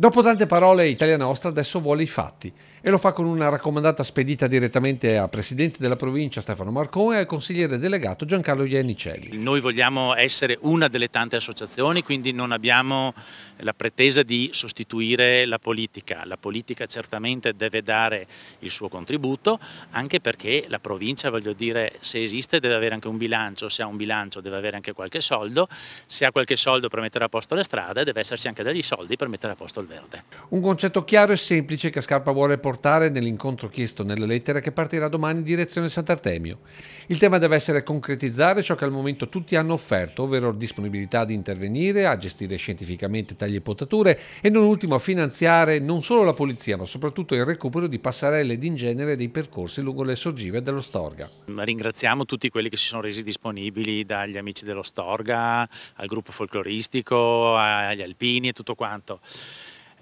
Dopo tante parole, Italia Nostra adesso vuole i fatti e lo fa con una raccomandata spedita direttamente al presidente della provincia Stefano Marcone e al consigliere delegato Giancarlo Iannicelli. Noi vogliamo essere una delle tante associazioni, quindi non abbiamo la pretesa di sostituire la politica. La politica certamente deve dare il suo contributo, anche perché la provincia, voglio dire, se esiste deve avere anche un bilancio, se ha un bilancio deve avere anche qualche soldo, se ha qualche soldo per mettere a posto le strade, deve esserci anche degli soldi per mettere a posto il Valverde. Un concetto chiaro e semplice che Scarpa vuole portare nell'incontro chiesto nella lettera che partirà domani in direzione Sant'Artemio. Il tema deve essere concretizzare ciò che al momento tutti hanno offerto, ovvero disponibilità di intervenire, a gestire scientificamente tagli e potature e non ultimo a finanziare non solo la polizia ma soprattutto il recupero di passerelle d'ingenere dei percorsi lungo le sorgive dello Storga. Ringraziamo tutti quelli che si sono resi disponibili dagli amici dello Storga al gruppo folcloristico, agli alpini e tutto quanto.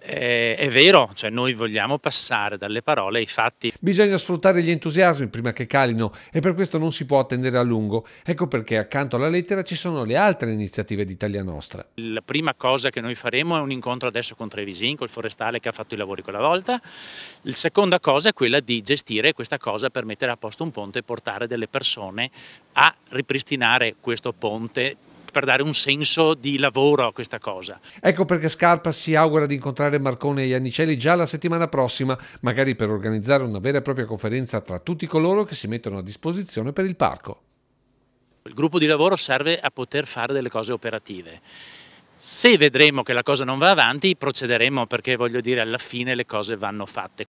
Eh, è vero, cioè noi vogliamo passare dalle parole ai fatti. Bisogna sfruttare gli entusiasmi prima che calino e per questo non si può attendere a lungo. Ecco perché accanto alla lettera ci sono le altre iniziative d'Italia Nostra. La prima cosa che noi faremo è un incontro adesso con Trevisin, col forestale che ha fatto i lavori quella volta. La seconda cosa è quella di gestire questa cosa per mettere a posto un ponte e portare delle persone a ripristinare questo ponte per dare un senso di lavoro a questa cosa. Ecco perché Scarpa si augura di incontrare Marcone e Iannicelli già la settimana prossima, magari per organizzare una vera e propria conferenza tra tutti coloro che si mettono a disposizione per il parco. Il gruppo di lavoro serve a poter fare delle cose operative. Se vedremo che la cosa non va avanti, procederemo perché voglio dire alla fine le cose vanno fatte.